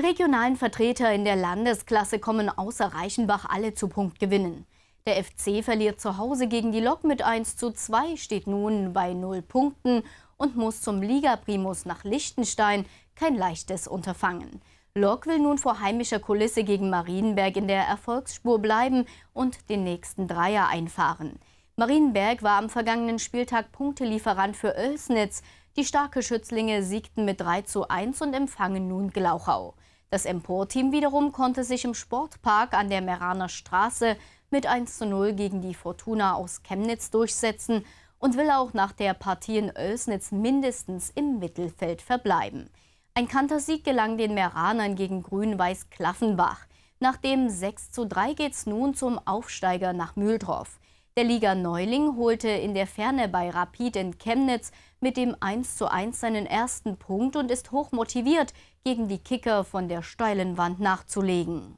Die regionalen Vertreter in der Landesklasse kommen außer Reichenbach alle zu Punktgewinnen. Der FC verliert zu Hause gegen die Lok mit 1 zu 2, steht nun bei 0 Punkten und muss zum Ligaprimus nach Liechtenstein, kein leichtes Unterfangen. Lok will nun vor heimischer Kulisse gegen Marienberg in der Erfolgsspur bleiben und den nächsten Dreier einfahren. Marienberg war am vergangenen Spieltag Punktelieferant für Oelsnitz. Die starke Schützlinge siegten mit 3 zu 1 und empfangen nun Glauchau. Das Emporteam wiederum konnte sich im Sportpark an der Meraner Straße mit 1 zu 0 gegen die Fortuna aus Chemnitz durchsetzen und will auch nach der Partie in Oelsnitz mindestens im Mittelfeld verbleiben. Ein Kantersieg gelang den Meranern gegen Grün-Weiß Klaffenbach. Nach dem 6 zu 3 geht's nun zum Aufsteiger nach Mühldorf. Der Liga-Neuling holte in der Ferne bei Rapid in Chemnitz mit dem 1:1 seinen ersten Punkt und ist hochmotiviert, gegen die Kicker von der steilen Wand nachzulegen.